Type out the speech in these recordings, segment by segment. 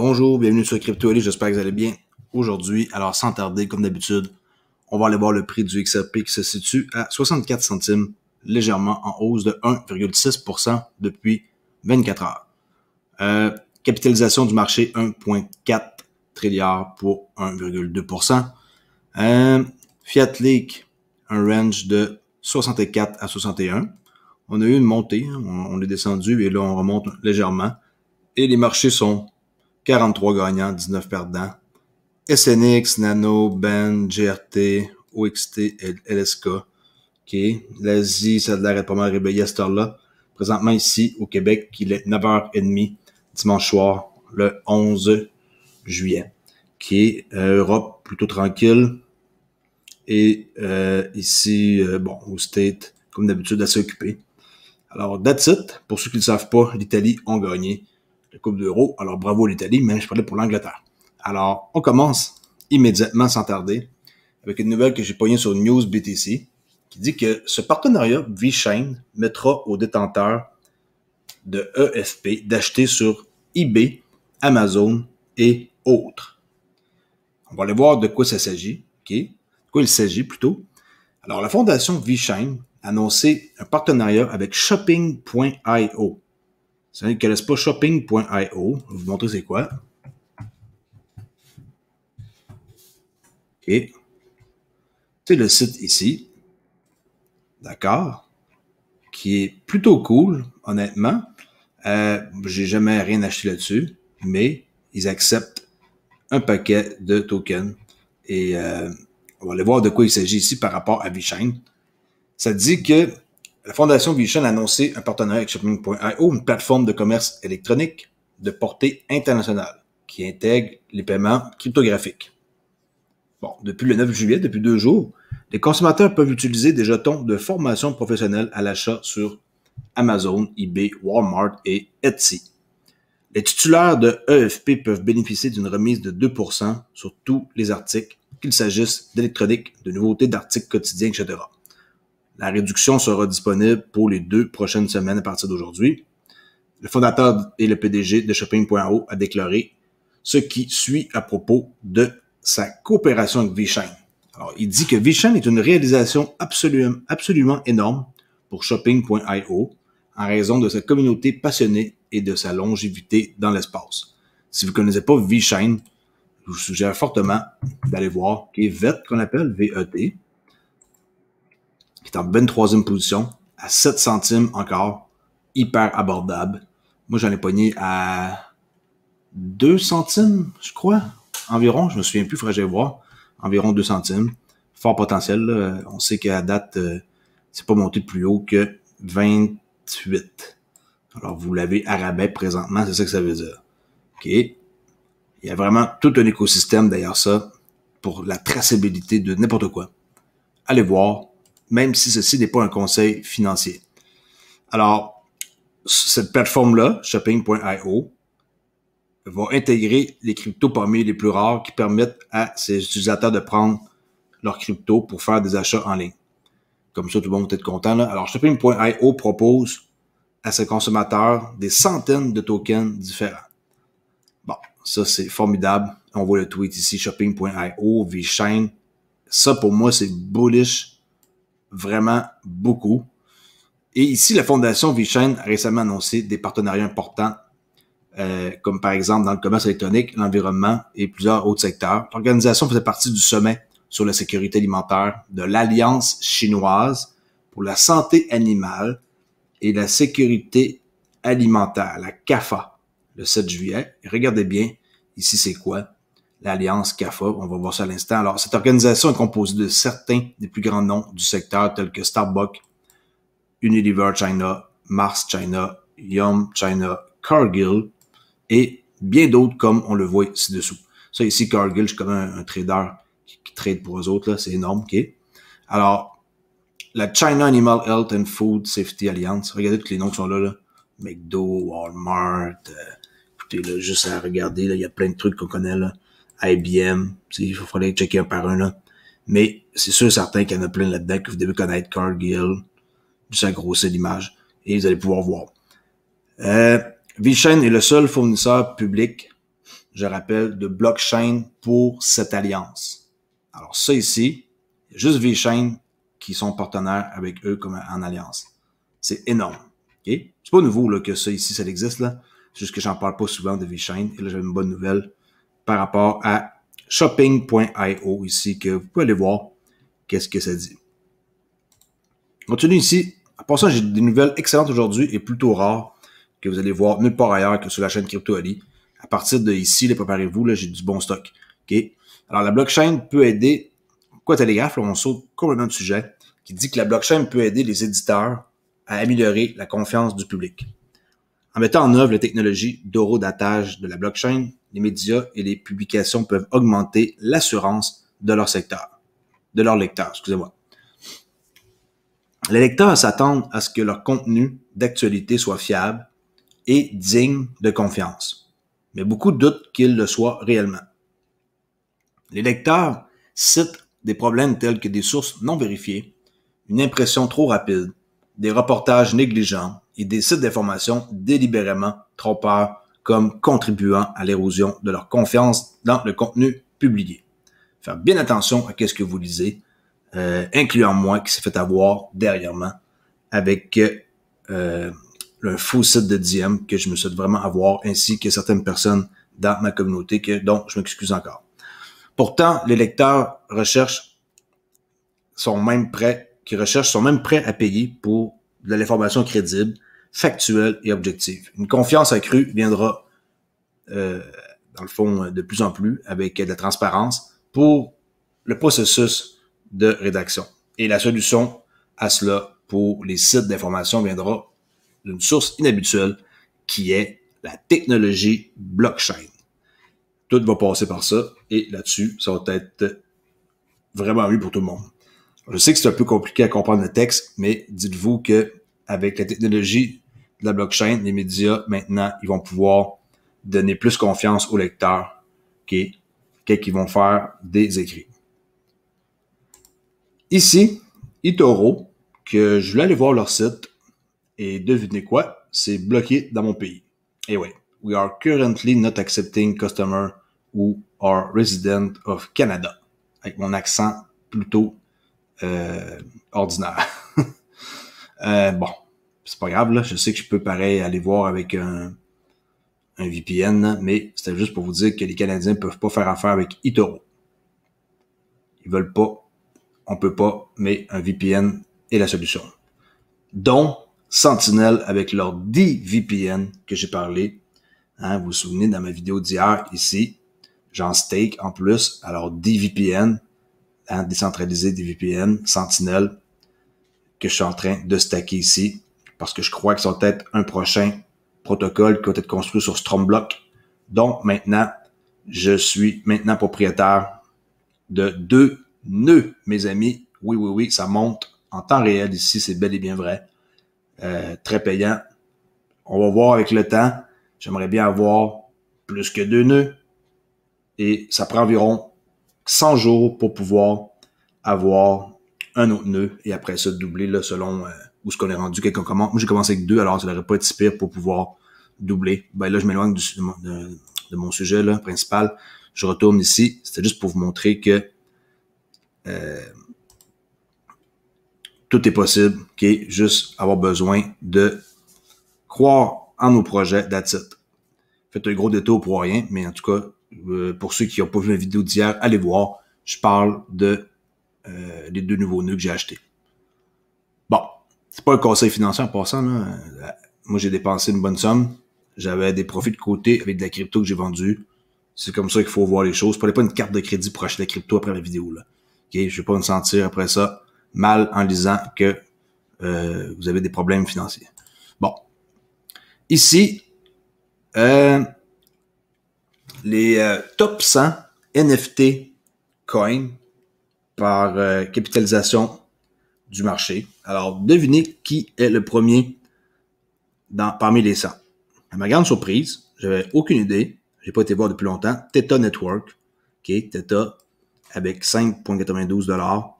Bonjour, bienvenue sur Crypto j'espère que vous allez bien. Aujourd'hui, alors sans tarder, comme d'habitude, on va aller voir le prix du XRP qui se situe à 64 centimes, légèrement en hausse de 1,6% depuis 24 heures. Euh, capitalisation du marché 1,4 trilliard pour 1,2%. Euh, Fiat Leak, un range de 64 à 61. On a eu une montée, hein, on est descendu et là on remonte légèrement. Et les marchés sont 43 gagnants, 19 perdants. SNX, Nano, Ben, GRT, OXT, LSK. L'Asie, ça a l'air pas mal réveillé à cette heure-là. Présentement, ici, au Québec, il est 9h30, dimanche soir, le 11 juillet. qui euh, Europe, plutôt tranquille. Et euh, ici, euh, bon, au State, comme d'habitude, à s'occuper. Alors, that's it. Pour ceux qui ne le savent pas, l'Italie ont gagné la Coupe d'Euro. Alors bravo l'Italie, mais je parlais pour l'Angleterre. Alors, on commence immédiatement sans tarder avec une nouvelle que j'ai poignée sur News BTC qui dit que ce partenariat VeChain mettra aux détenteurs de EFP d'acheter sur eBay, Amazon et autres. On va aller voir de quoi ça s'agit, De quoi il s'agit plutôt. Alors, la fondation VeChain a annoncé un partenariat avec Shopping.io. Si vous ne shopping.io, je vais vous montrer c'est quoi. OK. C'est le site ici. D'accord. Qui est plutôt cool, honnêtement. Euh, J'ai jamais rien acheté là-dessus, mais ils acceptent un paquet de tokens. Et euh, on va aller voir de quoi il s'agit ici par rapport à VeChain. Ça dit que la Fondation Vision a annoncé un partenariat avec Shopping.io, une plateforme de commerce électronique de portée internationale qui intègre les paiements cryptographiques. Bon, depuis le 9 juillet, depuis deux jours, les consommateurs peuvent utiliser des jetons de formation professionnelle à l'achat sur Amazon, eBay, Walmart et Etsy. Les titulaires de EFP peuvent bénéficier d'une remise de 2% sur tous les articles, qu'il s'agisse d'électronique, de nouveautés d'articles quotidiens, etc. La réduction sera disponible pour les deux prochaines semaines à partir d'aujourd'hui. Le fondateur et le PDG de Shopping.io a déclaré ce qui suit à propos de sa coopération avec VeChain. Alors, il dit que VeChain est une réalisation absolument, énorme pour Shopping.io en raison de sa communauté passionnée et de sa longévité dans l'espace. Si vous ne connaissez pas VeChain, je vous suggère fortement d'aller voir, qui est VET, qu'on appelle, V-E-T, qui est en 23e position, à 7 centimes encore, hyper abordable. Moi, j'en ai pogné à 2 centimes, je crois, environ, je me souviens plus, faudrait que voir, environ 2 centimes. Fort potentiel, on sait qu'à date, euh, c'est pas monté plus haut que 28. Alors, vous l'avez à rabais présentement, c'est ça que ça veut dire. OK? Il y a vraiment tout un écosystème d'ailleurs, ça pour la traçabilité de n'importe quoi. Allez voir, même si ceci n'est pas un conseil financier. Alors, cette plateforme-là, shopping.io, va intégrer les cryptos parmi les plus rares qui permettent à ses utilisateurs de prendre leurs cryptos pour faire des achats en ligne. Comme ça, tout le monde peut être content. Là. Alors, shopping.io propose à ses consommateurs des centaines de tokens différents. Bon, ça, c'est formidable. On voit le tweet ici, shopping.io, VChain. Ça, pour moi, c'est bullish vraiment beaucoup. Et ici, la Fondation Vichain a récemment annoncé des partenariats importants, euh, comme par exemple dans le commerce électronique, l'environnement et plusieurs autres secteurs. L'organisation faisait partie du sommet sur la sécurité alimentaire de l'Alliance chinoise pour la santé animale et la sécurité alimentaire, la CAFA, le 7 juillet. regardez bien, ici c'est quoi? l'Alliance CAFA. On va voir ça à l'instant. Alors, cette organisation est composée de certains des plus grands noms du secteur tels que Starbucks, Unilever China, Mars China, Yum China, Cargill et bien d'autres comme on le voit ci-dessous. Ça ici, Cargill, je connais un, un trader qui, trade pour eux autres, là, c'est énorme, ok? Alors, la China Animal Health and Food Safety Alliance, regardez tous les noms qui sont là, là. McDo, Walmart, euh, écoutez, là, juste à regarder, là, il y a plein de trucs qu'on connaît, là. IBM. Il faudrait checker un par un. Là. Mais c'est sûr certain qu'il y en a plein là-dedans que vous devez connaître Cargill. Ça grossit l'image. Et vous allez pouvoir voir. Euh, VeChain est le seul fournisseur public, je rappelle, de blockchain pour cette alliance. Alors ça ici, il y a juste VeChain qui sont partenaires avec eux comme en alliance. C'est énorme. ok C'est pas nouveau là, que ça ici, ça existe. là. C'est juste que j'en parle pas souvent de VeChain. Et là, j'ai une bonne nouvelle par rapport à shopping.io ici que vous pouvez aller voir qu'est-ce que ça dit. Continuez ici. À part ça, j'ai des nouvelles excellentes aujourd'hui et plutôt rares que vous allez voir nulle part ailleurs que sur la chaîne Crypto Ali. À partir de ici, préparez-vous, là, j'ai du bon stock. Alors, la blockchain peut aider. Quoi, Télégraphe. on saute complètement de sujet, qui dit que la blockchain peut aider les éditeurs à améliorer la confiance du public. En mettant en œuvre la technologie d'horodatage de la blockchain, les médias et les publications peuvent augmenter l'assurance de leur secteur, de leur lecteur, excusez-moi. Les lecteurs s'attendent à ce que leur contenu d'actualité soit fiable et digne de confiance, mais beaucoup doutent qu'il le soit réellement. Les lecteurs citent des problèmes tels que des sources non vérifiées, une impression trop rapide, des reportages négligents et des sites d'information délibérément trop trompeurs comme contribuant à l'érosion de leur confiance dans le contenu publié. Faire bien attention à ce que vous lisez, euh, incluant moi qui s'est fait avoir derrière moi, avec euh, le faux site de DM que je me souhaite vraiment avoir, ainsi que certaines personnes dans ma communauté que, dont je m'excuse encore. Pourtant, les lecteurs recherchent sont même prêts, qui recherchent sont même prêts à payer pour de l'information crédible factuelle et objective. Une confiance accrue viendra, euh, dans le fond, de plus en plus avec de la transparence pour le processus de rédaction. Et la solution à cela pour les sites d'information viendra d'une source inhabituelle qui est la technologie blockchain. Tout va passer par ça et là-dessus, ça va être vraiment mieux pour tout le monde. Je sais que c'est un peu compliqué à comprendre le texte, mais dites-vous que avec la technologie de la blockchain, les médias, maintenant, ils vont pouvoir donner plus confiance aux lecteurs qu'ils vont faire des écrits. Ici, Itoro, que je voulais aller voir leur site, et devinez quoi? C'est bloqué dans mon pays. Et eh oui, we are currently not accepting customers who are resident of Canada. Avec mon accent plutôt euh, ordinaire. Euh, bon, c'est pas grave, là. Je sais que je peux pareil aller voir avec un, un VPN, mais c'était juste pour vous dire que les Canadiens ne peuvent pas faire affaire avec Itoro. Ils veulent pas, on peut pas, mais un VPN est la solution. Dont Sentinel avec leur DVPN que j'ai parlé. Hein, vous vous souvenez dans ma vidéo d'hier ici, j'en stake en plus. Alors DVPN, hein, décentralisé DVPN, Sentinel, que je suis en train de stacker ici parce que je crois que ça va être un prochain protocole qui va être construit sur Stromblock. Donc maintenant, je suis maintenant propriétaire de deux nœuds, mes amis. Oui, oui, oui, ça monte en temps réel ici, c'est bel et bien vrai. Euh, très payant. On va voir avec le temps. J'aimerais bien avoir plus que deux nœuds. Et ça prend environ 100 jours pour pouvoir avoir un autre nœud et après ça doubler là, selon euh, où ce qu'on est rendu. Quelqu'un commence. Moi j'ai commencé avec deux, alors ça n'aurait pas été pire pour pouvoir doubler. Ben là, je m'éloigne de, mon sujet là, principal. Je retourne ici. C'était juste pour vous montrer que euh, tout est possible, qui juste avoir besoin de croire en nos projets, that's it. Faites un gros détour pour rien, mais en tout cas, euh, pour ceux qui n'ont pas vu la vidéo d'hier, allez voir. Je parle de euh, les deux nouveaux nœuds que j'ai achetés. Bon, c'est pas un conseil financier en passant. Euh, moi, j'ai dépensé une bonne somme. J'avais des profits de côté avec de la crypto que j'ai vendue. C'est comme ça qu'il faut voir les choses. Prenez pas une carte de crédit pour de la crypto après la vidéo. Là. Okay? Je ne vais pas me sentir après ça mal en lisant que euh, vous avez des problèmes financiers. Bon. Ici, les top 100 NFT coins par euh, capitalisation du marché. Alors, devinez qui est le premier dans, parmi les 100. À ma grande surprise, j'avais aucune idée, j'ai pas été voir depuis longtemps, Theta Network, qui avec 5,92 dollars,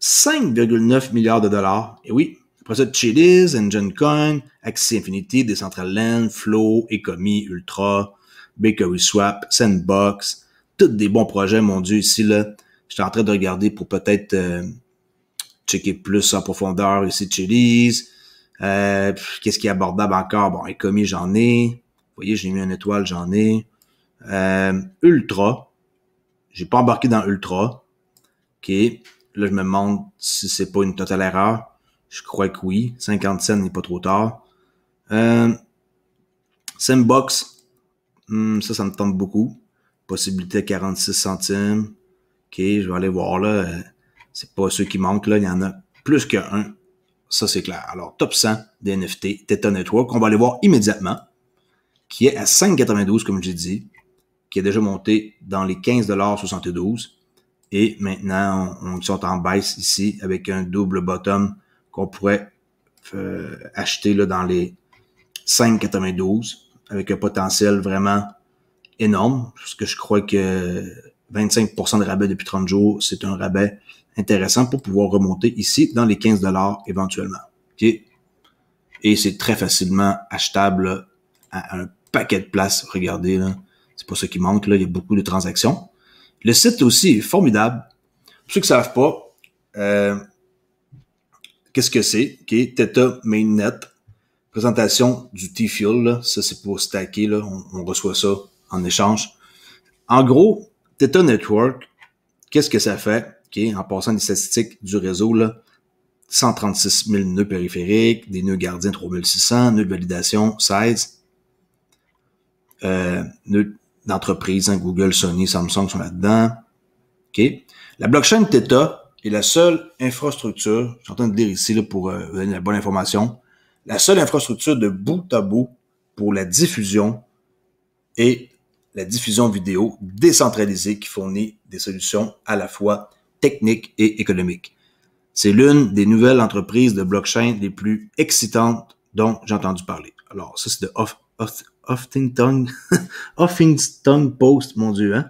5,9 milliards de dollars, et oui, après ça, Engine Coin, Axie Infinity, Decentraland, Flow, Ecomi, Ultra, Bakery Swap, Sandbox, tous des bons projets, mon Dieu, ici, là, J'étais en train de regarder pour peut-être euh, checker plus en profondeur ici Chili's. Euh, Qu'est-ce qui est abordable encore? Bon, un j'en ai. Vous voyez, j'ai mis une étoile, j'en ai. Euh, Ultra. J'ai pas embarqué dans Ultra. OK. Là, je me demande si c'est pas une totale erreur. Je crois que oui. 50 cents n'est pas trop tard. Euh, Simbox. Hmm, ça, ça me tente beaucoup. Possibilité à 46 centimes. OK, je vais aller voir là. Euh, c'est pas ceux qui manquent, là, il y en a plus qu'un. Ça, c'est clair. Alors, top 100 des NFT, Theta Network, qu'on va aller voir immédiatement, qui est à 5,92, comme j'ai dit, qui est déjà monté dans les 15,72 et maintenant, on, on sont en baisse ici avec un double bottom qu'on pourrait euh, acheter là, dans les 5,92 avec un potentiel vraiment énorme, parce que je crois que 25 de rabais depuis 30 jours, c'est un rabais intéressant pour pouvoir remonter ici dans les 15 dollars éventuellement. Okay? Et c'est très facilement achetable à un paquet de places. Regardez, là. c'est pas ça qui manque. Là. Il y a beaucoup de transactions. Le site aussi est formidable. Pour ceux qui ne savent pas, euh, qu'est-ce que c'est? Okay? Theta Mainnet. Présentation du T-Fuel. Ça, c'est pour stacker. on reçoit ça en échange. En gros, Theta Network, qu'est-ce que ça fait? Okay, en passant des statistiques du réseau, là, 136 000 nœuds périphériques, des nœuds gardiens 3600, nœuds de validation 16, euh, nœuds d'entreprise, hein, Google, Sony, Samsung sont là-dedans. Okay. La blockchain Theta est la seule infrastructure, je suis en train de dire ici là, pour euh, donner la bonne information, la seule infrastructure de bout à bout pour la diffusion et la diffusion vidéo décentralisée qui fournit des solutions à la fois techniques et économiques. C'est l'une des nouvelles entreprises de blockchain les plus excitantes dont j'ai entendu parler. Alors, ça, c'est de Huffington, Post, mon Dieu, hein?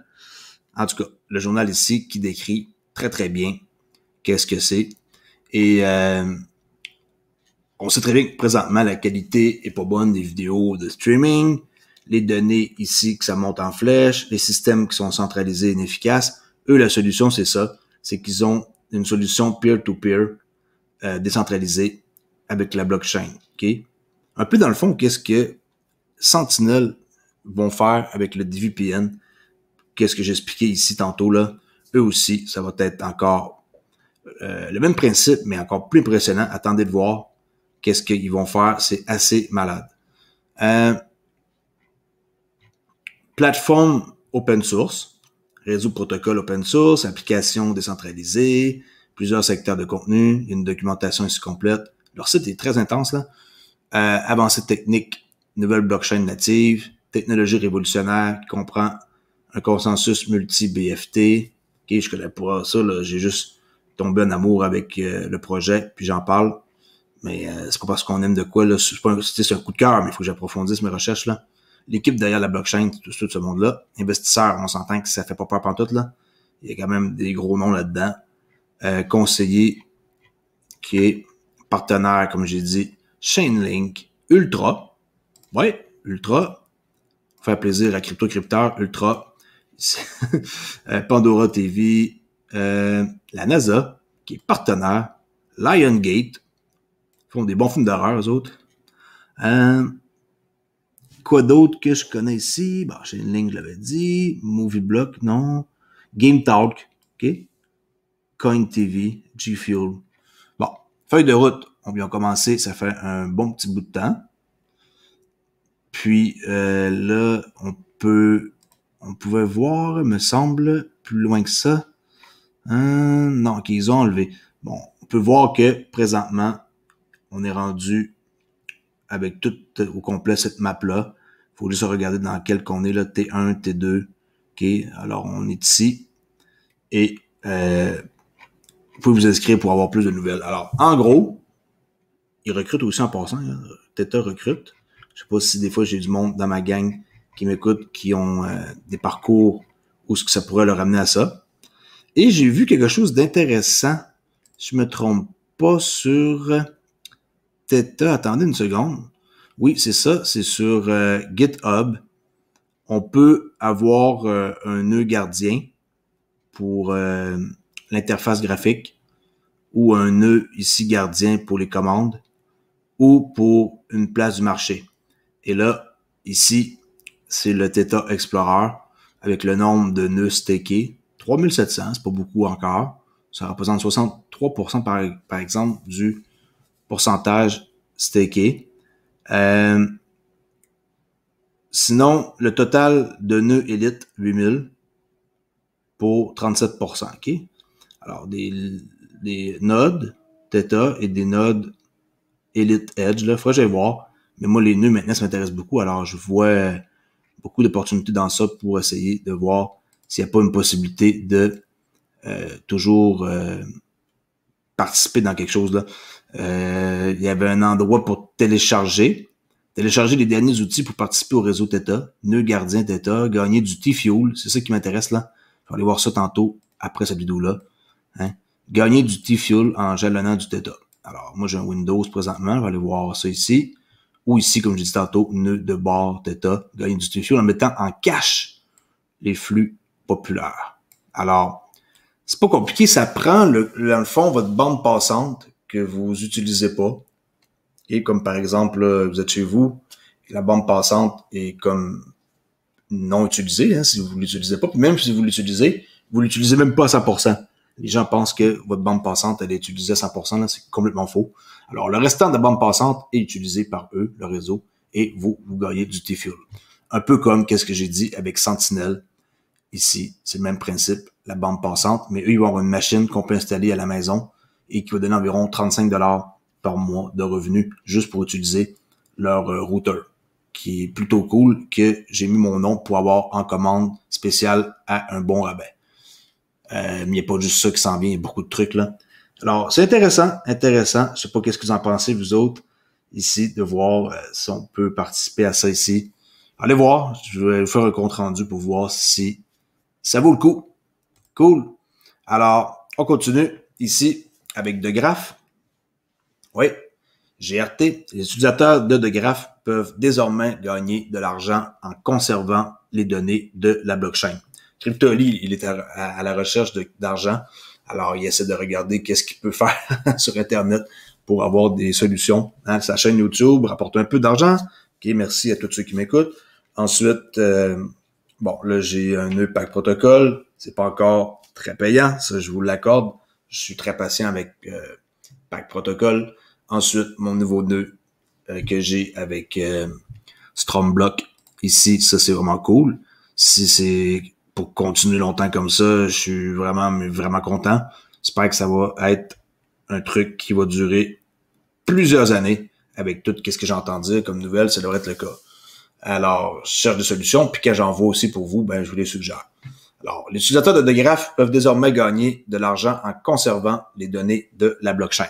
En tout cas, le journal ici qui décrit très, très bien qu'est-ce que c'est. Et euh, on sait très bien que présentement, la qualité est pas bonne des vidéos de streaming les données ici que ça monte en flèche, les systèmes qui sont centralisés et inefficaces. Eux, la solution, c'est ça, c'est qu'ils ont une solution peer-to-peer euh, décentralisée avec la blockchain. Un peu dans le fond, qu'est-ce que Sentinel vont faire avec le DVPN? Qu'est-ce que j'ai expliqué ici tantôt là? Eux aussi, ça va être encore euh, le même principe, mais encore plus impressionnant. Attendez de voir qu'est-ce qu'ils vont faire. C'est assez malade. Euh, plateforme open source, réseau protocole open source, application décentralisée, plusieurs secteurs de contenu, une documentation ici complète. Leur site est très intense, là. Euh, avancée technique, nouvelle blockchain native, technologie révolutionnaire qui comprend un consensus multi-BFT. Ok, je connais pas ça, là. J'ai juste tombé en amour avec euh, le projet, puis j'en parle. Mais euh, c'est pas parce qu'on aime de quoi, là. C'est un, un coup de cœur, mais il faut que j'approfondisse mes recherches, là l'équipe derrière la blockchain, tout, ce monde-là, investisseurs, on s'entend que ça fait pas peur tout, là. Il y a quand même des gros noms là-dedans. Euh, conseiller qui est partenaire, comme j'ai dit, Chainlink, Ultra. Ouais, Ultra. Faire plaisir à Crypto Crypteur, Ultra. Euh, Pandora TV, euh, la NASA, qui est partenaire, Liongate, font des bons films d'horreur, eux autres quoi d'autre que je connais ici? Bon, j'ai une ligne, je l'avais dit. Movie Block, non. Game Talk, OK? Coin TV, G Fuel. Bon, feuille de route, on vient commencer, ça fait un bon petit bout de temps. Puis euh, là, on peut, on pouvait voir, me semble, plus loin que ça. Hein? non, qu'ils ont enlevé. Bon, on peut voir que présentement, on est rendu avec tout au complet cette map-là faut juste regarder dans quel qu'on est, là, T1, T2. OK, alors on est ici. Et euh, vous pouvez vous inscrire pour avoir plus de nouvelles. Alors, en gros, ils recrutent aussi en passant. Hein. TETA recrute. Je sais pas si des fois j'ai du monde dans ma gang qui m'écoute, qui ont euh, des parcours où ce que ça pourrait leur amener à ça. Et j'ai vu quelque chose d'intéressant. Je me trompe pas sur euh, TETA. Attendez une seconde. Oui, c'est ça, c'est sur euh, GitHub. On peut avoir euh, un nœud gardien pour euh, l'interface graphique ou un nœud ici gardien pour les commandes ou pour une place du marché. Et là, ici, c'est le Theta Explorer avec le nombre de nœuds stakés, 3700, c'est pas beaucoup encore. Ça représente 63% par, par exemple du pourcentage staké. Euh, sinon, le total de nœuds élite 8000 pour 37%. OK? Alors, des, des nodes Theta et des nodes Elite Edge. Là, faudrait que j'aille voir. Mais moi, les nœuds, maintenant, ça m'intéresse beaucoup. Alors, je vois beaucoup d'opportunités dans ça pour essayer de voir s'il n'y a pas une possibilité de euh, toujours euh, participer dans quelque chose. Là. Euh, il y avait un endroit pour télécharger, télécharger les derniers outils pour participer au réseau Theta, nœud gardien Theta, gagner du T-Fuel, c'est ça qui m'intéresse là. Je vais aller voir ça tantôt, après cette vidéo-là. Hein? Gagner du T-Fuel en jalonnant du Theta. Alors, moi, j'ai un Windows présentement, je vais aller voir ça ici. Ou ici, comme je dit tantôt, nœud de bord Theta, gagner du T-Fuel en mettant en cache les flux populaires. Alors, c'est pas compliqué, ça prend, le, dans le fond, votre bande passante, que vous n'utilisez pas. Et comme par exemple, euh, vous êtes chez vous, la bande passante est comme non utilisée, hein, si vous l'utilisez pas. Puis même si vous l'utilisez, vous l'utilisez même pas à 100%. Les gens pensent que votre bande passante, elle est utilisée à 100%, c'est complètement faux. Alors, le restant de la bande passante est utilisé par eux, le réseau, et vous, vous gagnez du T-Fuel. Un peu comme qu'est-ce que j'ai dit avec Sentinel. Ici, c'est le même principe, la bande passante, mais eux, ils vont avoir une machine qu'on peut installer à la maison et qui va donner environ 35 dollars par mois de revenus juste pour utiliser leur euh, routeur, qui est plutôt cool que j'ai mis mon nom pour avoir en commande spéciale à un bon rabais. Euh, mais il n'y a pas juste ça qui s'en vient, il y a beaucoup de trucs là. Alors, c'est intéressant, intéressant. Je sais pas qu'est-ce que vous en pensez, vous autres, ici, de voir euh, si on peut participer à ça ici. Allez voir, je vais vous faire un compte rendu pour voir si ça vaut le coup. Cool. Alors, on continue ici avec De Oui, GRT, les utilisateurs de DeGraph peuvent désormais gagner de l'argent en conservant les données de la blockchain. CryptoLi, il est à, la recherche d'argent. Alors, il essaie de regarder qu'est-ce qu'il peut faire sur Internet pour avoir des solutions. Hein, sa chaîne YouTube rapporte un peu d'argent. OK, merci à tous ceux qui m'écoutent. Ensuite, euh, bon, là, j'ai un EPAC protocole. C'est pas encore très payant, ça, je vous l'accorde je suis très patient avec euh, Pack Protocol. Ensuite, mon nouveau 2 euh, que j'ai avec euh, Stromblock, ici, ça c'est vraiment cool. Si c'est pour continuer longtemps comme ça, je suis vraiment vraiment content. J'espère que ça va être un truc qui va durer plusieurs années avec tout ce que j'entends dire comme nouvelle, ça devrait être le cas. Alors, je cherche des solutions, puis quand j'en vois aussi pour vous, ben je vous les suggère. Alors, les utilisateurs de, graphes peuvent désormais gagner de l'argent en conservant les données de la blockchain.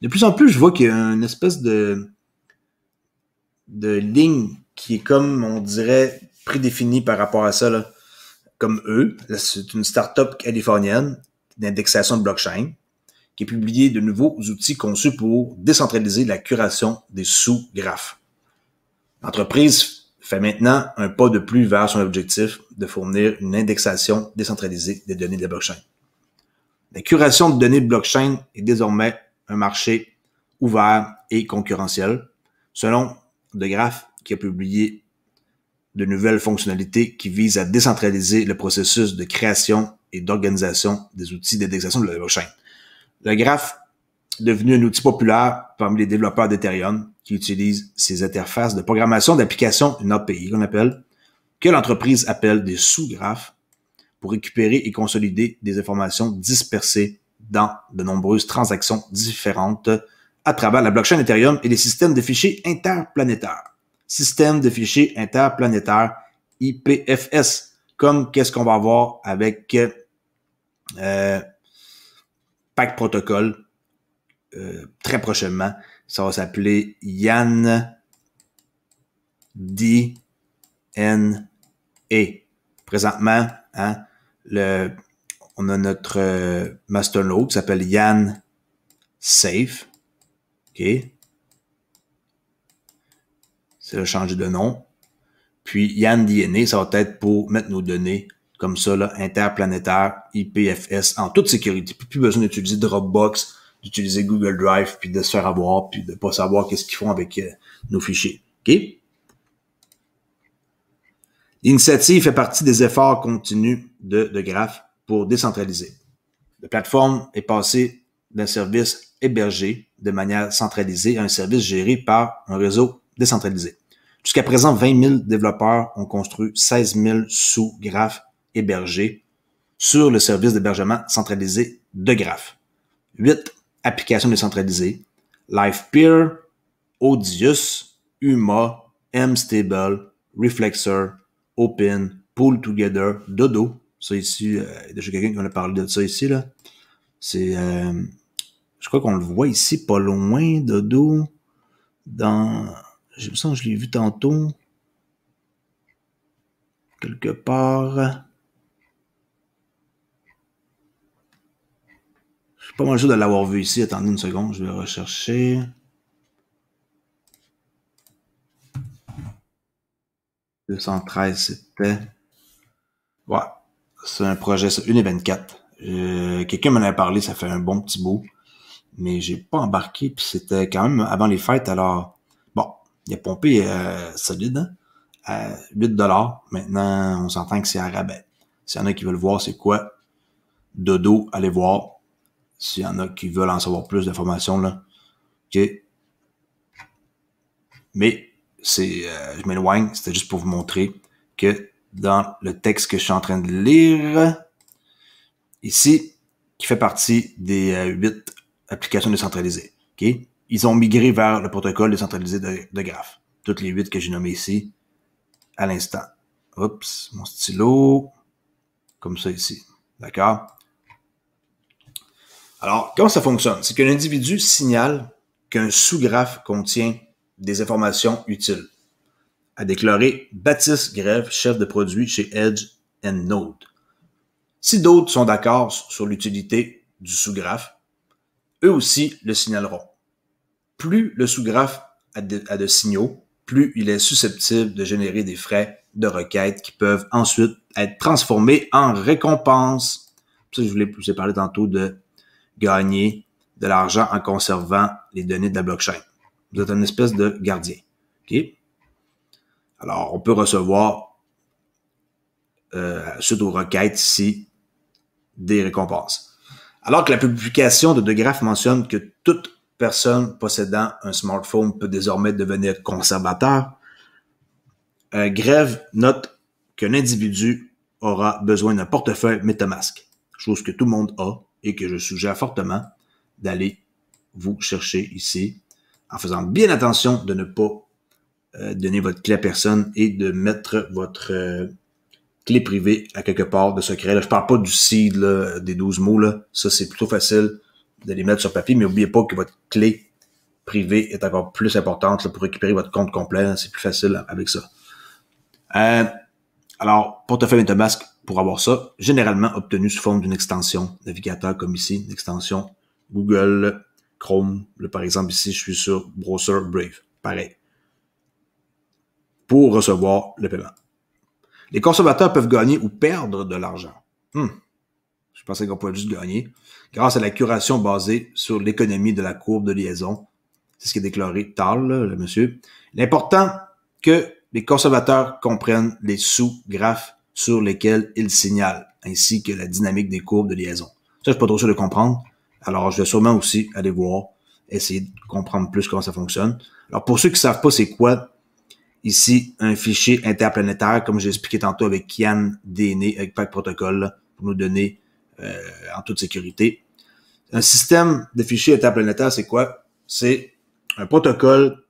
De plus en plus, je vois qu'il y a une espèce de, de ligne qui est comme, on dirait, prédéfinie par rapport à ça. Là. Comme eux, c'est une start-up californienne d'indexation de blockchain qui a publié de nouveaux outils conçus pour décentraliser la curation des sous-graphes. L'entreprise fait maintenant un pas de plus vers son objectif de fournir une indexation décentralisée des données de la blockchain. La curation de données de blockchain est désormais un marché ouvert et concurrentiel, selon The Graph, qui a publié de nouvelles fonctionnalités qui visent à décentraliser le processus de création et d'organisation des outils d'indexation de la blockchain. Le est devenu un outil populaire parmi les développeurs d'Ethereum, qui utilisent ces interfaces de programmation d'applications, une API qu'on appelle, que l'entreprise appelle des sous-graphes pour récupérer et consolider des informations dispersées dans de nombreuses transactions différentes à travers la blockchain Ethereum et les systèmes de fichiers interplanétaires. Système de fichiers interplanétaires IPFS, comme qu'est-ce qu'on va voir avec euh, Protocol euh, très prochainement ça va s'appeler Yann DNA. Présentement, hein, le, on a notre euh, masternode qui s'appelle Yann Safe. OK. C'est le changer de nom. Puis Yann DNA, ça va être pour mettre nos données comme ça, là, interplanétaires, IPFS, en toute sécurité. plus besoin d'utiliser Dropbox, d'utiliser Google Drive, puis de se faire avoir, puis de pas savoir qu'est-ce qu'ils font avec euh, nos fichiers. OK? L'initiative fait partie des efforts continus de, Graph pour décentraliser. La plateforme est passée d'un service hébergé de manière centralisée à un service géré par un réseau décentralisé. Jusqu'à présent, 20 000 développeurs ont construit 16 000 sous graph hébergés sur le service d'hébergement centralisé de Graph. 8 applications décentralisées, LivePeer, Audius, Uma, MStable, Reflexer, Open, Pool Together, Dodo. Ça ici, euh, il y a déjà quelqu'un qui en a parlé de ça ici. là. C'est. Euh, je crois qu'on le voit ici pas loin, Dodo. Dans. Je me sens que je l'ai vu tantôt. Quelque part. Pas mal sûr de l'avoir vu ici. Attendez une seconde, je vais rechercher. « 213, c'était... Ouais, c'est un projet, c'est 1 et 24. Quelqu'un m'en a parlé, ça fait un bon petit bout, mais j'ai pas embarqué, puis c'était quand même avant les fêtes, alors... Bon, il a pompé euh, solide, à hein. 8 euh, dollars. Maintenant, on s'entend que c'est à rabais. S'il y en a qui veulent voir c'est quoi, dodo, allez voir s'il y en a qui veulent en savoir plus d'informations, là. OK. Mais c'est, euh, je m'éloigne, c'était juste pour vous montrer que dans le texte que je suis en train de lire, ici, qui fait partie des euh, huit applications décentralisées, OK? Ils ont migré vers le protocole décentralisé de, de Graph. Toutes les huit que j'ai nommées ici, à l'instant. Oups, mon stylo. Comme ça ici. D'accord? Alors, comment ça fonctionne? C'est qu'un individu signale qu'un sous-graphe contient des informations utiles. A déclaré Baptiste Grève, chef de produit chez Edge and Node. Si d'autres sont d'accord sur l'utilité du sous-graphe, eux aussi le signaleront. Plus le sous-graphe a, de signaux, plus il est susceptible de générer des frais de requête qui peuvent ensuite être transformés en récompenses. Ça, je voulais vous parlé tantôt de gagner de l'argent en conservant les données de la blockchain. Vous êtes une espèce de gardien. Alors, on peut recevoir, euh, suite aux requêtes ici, des récompenses. Alors que la publication de De mentionne que toute personne possédant un smartphone peut désormais devenir conservateur, euh, Grève note qu'un individu aura besoin d'un portefeuille MetaMask, chose que tout le monde a, et que je suggère fortement d'aller vous chercher ici en faisant bien attention de ne pas euh, donner votre clé à personne et de mettre votre euh, clé privée à quelque part de secret. Là, je parle pas du seed des 12 mots. Ça, c'est plutôt facile de les mettre sur papier, mais n'oubliez pas que votre clé privée est encore plus importante pour récupérer votre compte complet. C'est plus facile avec ça. Euh, alors, un masque, pour avoir ça, généralement obtenu sous forme d'une extension navigateur comme ici, une extension Google, Chrome. par exemple, ici, je suis sur Browser Brave. Pareil. Pour recevoir le paiement. Les consommateurs peuvent gagner ou perdre de l'argent. Hmm. Je pensais qu'on pouvait juste gagner. Grâce à la curation basée sur l'économie de la courbe de liaison. C'est ce qui est déclaré tard, le monsieur. L'important que les conservateurs comprennent les sous-graphes sur lesquels il signale, ainsi que la dynamique des courbes de liaison. Ça, je suis pas trop sûr de comprendre. Alors, je vais sûrement aussi aller voir, essayer de comprendre plus comment ça fonctionne. Alors, pour ceux qui savent pas c'est quoi, ici, un fichier interplanétaire, comme j'ai expliqué tantôt avec Kian DNA, e, avec Pack Protocol, pour nous donner euh, en toute sécurité. Un système de fichiers interplanétaires, c'est quoi? C'est un protocole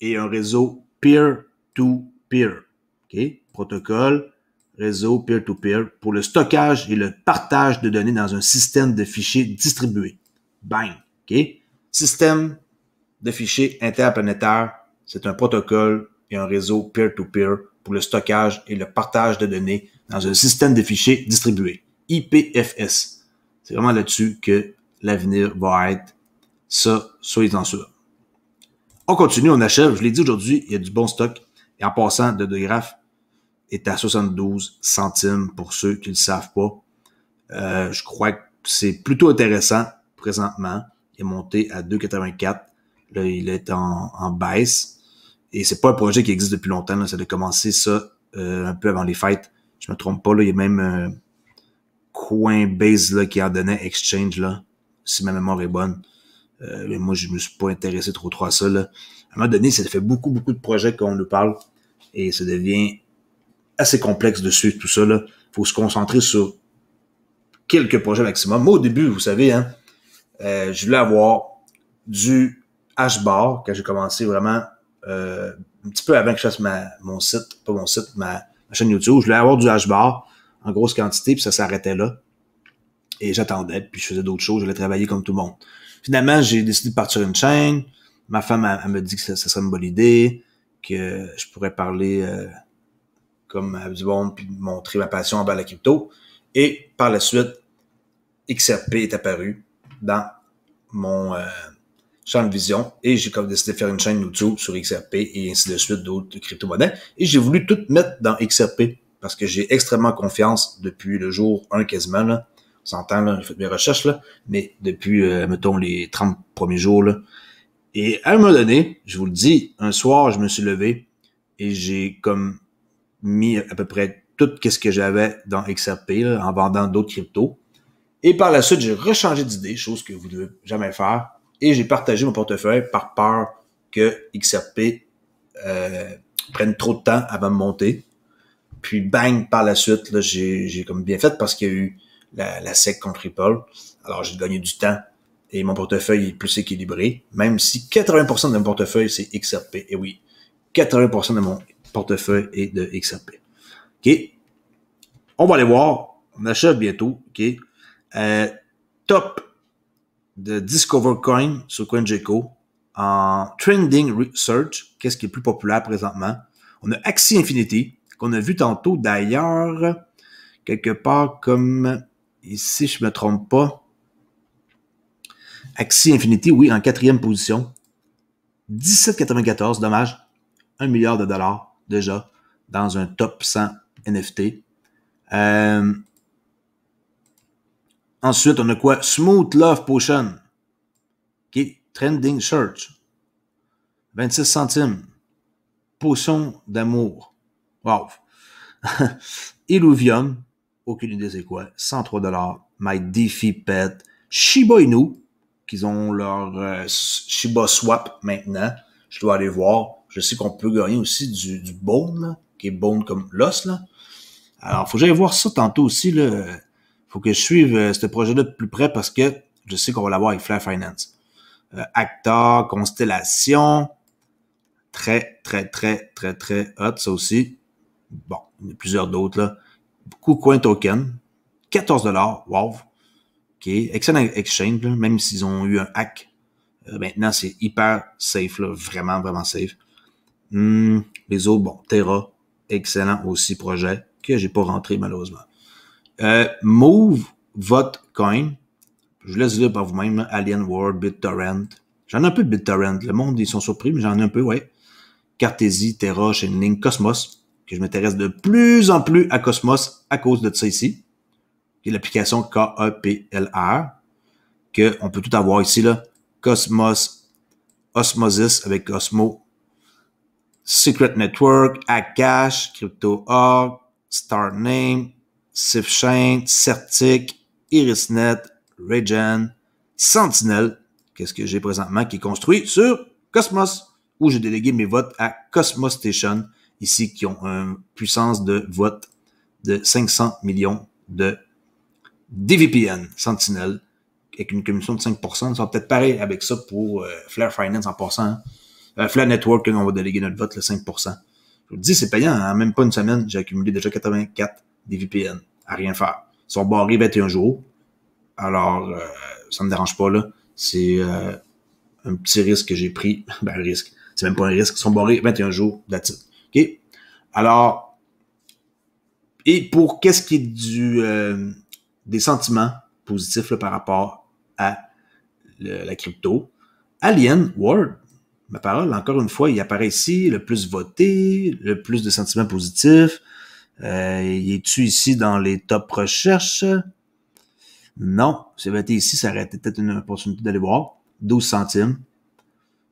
et un réseau peer-to-peer. -peer, Protocole réseau peer-to-peer pour le stockage et le partage de données dans un système de fichiers distribué. Bang! OK? Système de fichiers interplanétaire, c'est un protocole et un réseau peer-to-peer pour le stockage et le partage de données dans un système de fichiers distribué. IPFS. C'est vraiment là-dessus que l'avenir va être. Ça, soyez-en sûrs. On continue, on achève. Je l'ai dit aujourd'hui, il y a du bon stock. Et en passant de deux graphes, est à 72 centimes pour ceux qui ne le savent pas. Euh, je crois que c'est plutôt intéressant présentement. Il est monté à 2,84. Là, il est en, baisse. Et c'est pas un projet qui existe depuis longtemps. Ça a commencé ça euh, un peu avant les fêtes. Je me trompe pas. Là. Il y a même euh, Coinbase là, qui en donnait Exchange, là, si ma mémoire est bonne. Euh, mais moi, je me suis pas intéressé trop trop à ça. Là. À un moment donné, ça fait beaucoup, beaucoup de projets qu'on nous parle. Et ça devient assez complexe de suivre tout ça. Il faut se concentrer sur quelques projets maximum. Moi, au début, vous savez, hein, euh, je voulais avoir du H-bar quand j'ai commencé vraiment euh, un petit peu avant que je fasse mon site, pas mon site, ma, chaîne YouTube. Je voulais avoir du H-bar en grosse quantité, puis ça s'arrêtait là. Et j'attendais, puis je faisais d'autres choses, Je voulais travailler comme tout le monde. Finalement, j'ai décidé de partir une chaîne. Ma femme, elle, me dit que ça, serait une bonne idée, que je pourrais parler... Euh, comme du puis montrer ma passion à la crypto. Et par la suite, XRP est apparu dans mon euh, champ de vision et j'ai comme décidé de faire une chaîne YouTube sur XRP et ainsi de suite d'autres crypto-monnaies. Et j'ai voulu tout mettre dans XRP parce que j'ai extrêmement confiance depuis le jour 1 quasiment. Là. On s'entend, j'ai fait mes recherches, mais depuis, euh, mettons, les 30 premiers jours. Et à un moment donné, je vous le dis, un soir, je me suis levé et j'ai comme mis à peu près tout ce que j'avais dans XRP en vendant d'autres cryptos. Et par la suite, j'ai rechangé d'idée, chose que vous ne devez jamais faire. Et j'ai partagé mon portefeuille par peur que XRP euh, prenne trop de temps avant de monter. Puis bang, par la suite, j'ai comme bien fait parce qu'il y a eu la, la SEC contre Ripple. Alors j'ai gagné du temps et mon portefeuille est plus équilibré, même si 80% de mon portefeuille, c'est XRP. Et oui, 80% de mon portefeuille et de XRP. OK? On va aller voir. On achète bientôt. OK? Euh, top de Discover Coin sur CoinGecko en Trending Research. Qu'est-ce qui est plus populaire présentement? On a Axie Infinity, qu'on a vu tantôt d'ailleurs, quelque part comme ici, je me trompe pas. Axie Infinity, oui, en quatrième position. 17,94, dommage. 1 milliard de dollars déjà dans un top 100 NFT. Euh, ensuite, on a quoi? Smooth Love Potion. qui Trending Search. 26 centimes. Potion d'amour. Wow. Illuvium. Aucune idée c'est quoi. 103 dollars. My Defi Pet. Shiba Inu. Qu'ils ont leur euh, Shiba Swap maintenant. Je dois aller voir. Je sais qu'on peut gagner aussi du, bone, qui est bone comme l'os. Là. Alors, faut que j'aille voir ça tantôt aussi. Là. faut que je suive euh, ce projet-là de plus près parce que je sais qu'on va l'avoir avec Flare Finance. Euh, Actor, Constellation. Très, très, très, très, très hot, ça aussi. Bon, il y a plusieurs d'autres. là. Beaucoup Coin Token. 14 dollars, wow. OK. Excellent exchange, là, même s'ils ont eu un hack. Euh, maintenant, c'est hyper safe, là, vraiment, vraiment safe. Hmm, les autres, bon, Terra, excellent aussi projet que j'ai pas rentré malheureusement. Euh, Move Move, Coin je vous laisse lire par vous-même, Alien World, BitTorrent. J'en ai un peu de BitTorrent, le monde, ils sont surpris, mais j'en ai un peu, ouais. Cartesi, Terra, Chainlink, Cosmos, que je m'intéresse de plus en plus à Cosmos à cause de ça ici, qui est l'application e l que on peut tout avoir ici, là. Cosmos, Osmosis avec Osmo Secret Network, Akash, Crypto.org, StartName, SifChain, Certic, IrisNet, Regen, Sentinel, qu'est-ce que j'ai présentement, qui est construit sur Cosmos, où j'ai délégué mes votes à Cosmos Station, ici, qui ont une puissance de vote de 500 millions de DVPN, Sentinel, avec une commission de 5%. Ils sont peut-être pareil avec ça pour euh, Flare Finance en passant. Hein. Euh, Flat Network, on va déléguer notre vote, le 5%. Je vous dis, c'est payant. En hein, même pas une semaine, j'ai accumulé déjà 84 des VPN à rien faire. Ils sont barrés 21 jours. Alors, ça euh, ça me dérange pas, là. C'est euh, un petit risque que j'ai pris. ben, le risque. C'est même pas un risque. Ils sont barrés 21 jours là OK? Alors, et pour qu'est-ce qui est du, des sentiments positifs par rapport à la crypto, Alien World ma parole, encore une fois, il apparaît ici, le plus voté, le plus de sentiments positifs. Euh, il est-tu ici dans les top recherches? Non, si avait été ici, ça aurait été peut-être une opportunité d'aller voir. 12 centimes.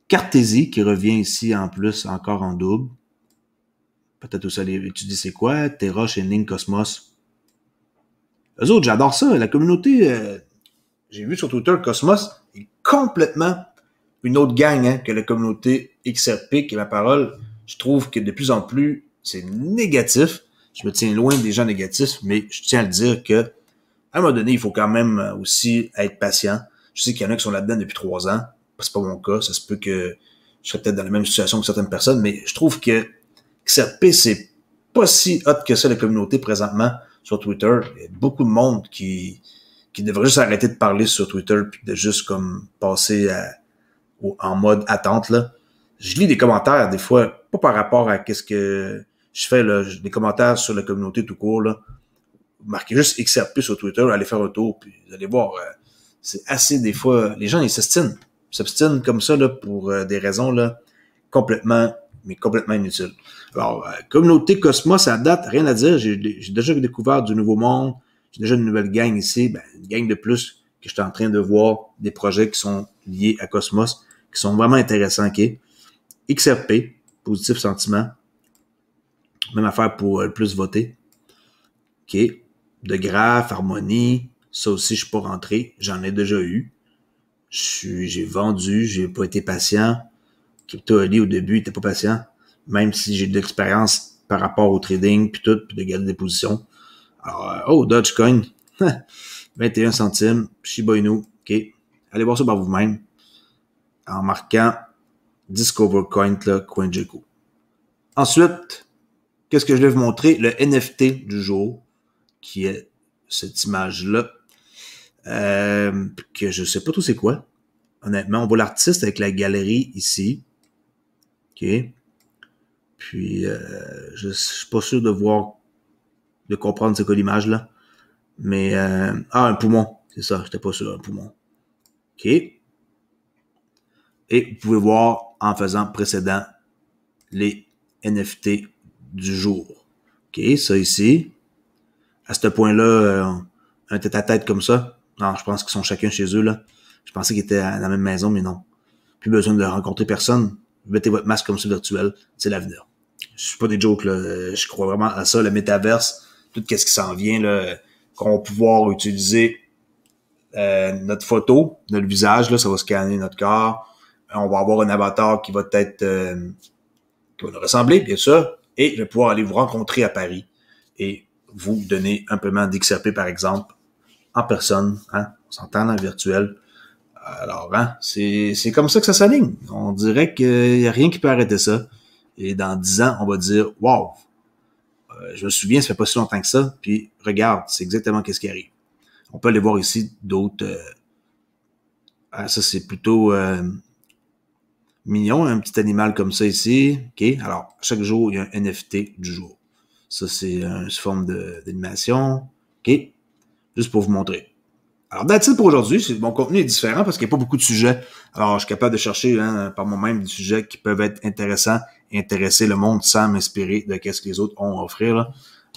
Cartésie qui revient ici en plus, encore en double. Peut-être aussi Tu dis c'est quoi. Terra, Shining, Cosmos. Eux autres, j'adore ça. La communauté, euh, j'ai vu sur Twitter, Cosmos est complètement une autre gang hein, que la communauté XRP, qui est ma parole. Je trouve que de plus en plus, c'est négatif. Je me tiens loin des gens négatifs, mais je tiens à le dire que à un moment donné, il faut quand même euh, aussi être patient. Je sais qu'il y en a qui sont là-dedans depuis trois ans. C'est pas mon cas. Ça se peut que je serais peut-être dans la même situation que certaines personnes, mais je trouve que XRP, c'est pas si hot que ça, la communauté, présentement, sur Twitter. Il y a beaucoup de monde qui, qui devrait juste arrêter de parler sur Twitter puis de juste comme passer à, en mode attente, là, je lis des commentaires des fois, pas par rapport à qu'est-ce que je fais, là, des commentaires sur la communauté tout court, là. Marquez juste XRP sur Twitter, allez faire un tour, puis vous allez voir, euh, c'est assez des fois, les gens, ils s'obstinent. Ils s'obstinent comme ça, là, pour euh, des raisons, là, complètement, mais complètement inutiles. Alors, euh, communauté Cosmos, à date, rien à dire, j'ai déjà découvert du nouveau monde, j'ai déjà une nouvelle gang ici, ben, une gang de plus que je suis en train de voir des projets qui sont liés à Cosmos qui sont vraiment intéressants, OK? XRP, positif sentiment. Même affaire pour euh, le plus voter OK? De grave harmonie. Ça aussi, je ne suis pas rentré. J'en ai déjà eu. J'ai vendu, j'ai pas été patient. Crypto Ali au début, n'était pas patient. Même si j'ai de l'expérience par rapport au trading, puis tout, puis de garder des positions. Alors, euh, oh, Dogecoin, 21 centimes, Shiba Inu, ok. Allez voir ça par vous-même en marquant Discover Coin, là, Ensuite, qu'est-ce que je vais vous montrer? Le NFT du jour, qui est cette image-là, euh, que je ne sais pas tout c'est quoi. Honnêtement, on voit l'artiste avec la galerie ici. OK. Puis, euh, je ne suis pas sûr de voir, de comprendre c'est quoi l'image là. Mais, euh, ah, un poumon. C'est ça, j'étais pas sûr, un poumon. OK. Et vous pouvez voir en faisant précédent les NFT du jour. OK, ça ici. À ce point-là, euh, un tête-à-tête comme ça. Non, je pense qu'ils sont chacun chez eux, là. Je pensais qu'ils étaient à la même maison, mais non. Plus besoin de rencontrer personne. Mettez votre masque comme ça virtuel. C'est l'avenir. Je suis pas des jokes, là. Je crois vraiment à ça, le métaverse, tout quest ce qui s'en vient, là, qu'on va pouvoir utiliser euh, notre photo, notre visage, là, ça va scanner notre corps, euh, on va avoir un avatar qui va être euh, qui nous ressembler, bien sûr, et je vais pouvoir aller vous rencontrer à Paris et vous donner un peu moins d'XRP, par exemple, en personne, hein, on s'entend, en virtuel. Alors, hein, c'est comme ça que ça s'aligne. On dirait qu'il n'y a rien qui peut arrêter ça. Et dans dix ans, on va dire, wow, euh, je me souviens, ça fait pas si longtemps que ça, puis regarde, c'est exactement ce qui arrive. On peut aller voir ici d'autres... Ah, ça, c'est plutôt... Mignon, un petit animal comme ça ici. OK? Alors, chaque jour, il y a un NFT du jour. Ça, c'est une forme d'animation. OK? Juste pour vous montrer. Alors, d'habitude, pour aujourd'hui. Mon contenu est différent parce qu'il n'y a pas beaucoup de sujets. Alors, je suis capable de chercher hein, par moi-même des sujets qui peuvent être intéressants, intéresser le monde sans m'inspirer de quest ce que les autres ont à offrir.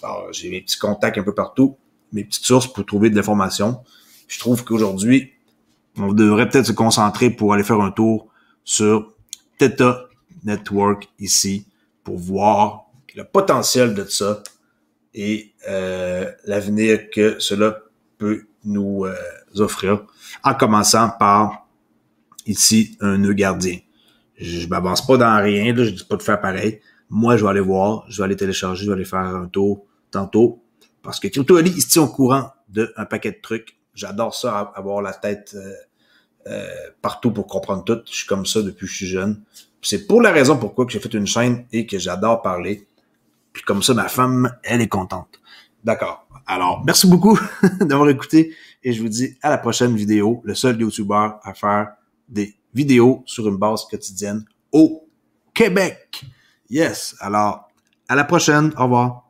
Alors, j'ai mes petits contacts un peu partout, mes petites sources pour trouver de l'information. Je trouve qu'aujourd'hui, on devrait peut-être se concentrer pour aller faire un tour sur Theta Network ici pour voir le potentiel de ça et euh, l'avenir que cela peut nous euh, offrir, en commençant par ici un nœud gardien. Je, m'avance pas dans rien, je je dis pas de faire pareil. Moi, je vais aller voir, je vais aller télécharger, je vais aller faire un tour tantôt. Parce que Ali ils tient au courant d'un paquet de trucs. J'adore ça, avoir la tête euh, euh, partout pour comprendre tout. Je suis comme ça depuis que je suis jeune. C'est pour la raison pourquoi j'ai fait une chaîne et que j'adore parler. Puis comme ça, ma femme, elle est contente. D'accord. Alors, merci beaucoup d'avoir écouté et je vous dis à la prochaine vidéo. Le seul YouTuber à faire des vidéos sur une base quotidienne au Québec. Yes. Alors, à la prochaine. Au revoir.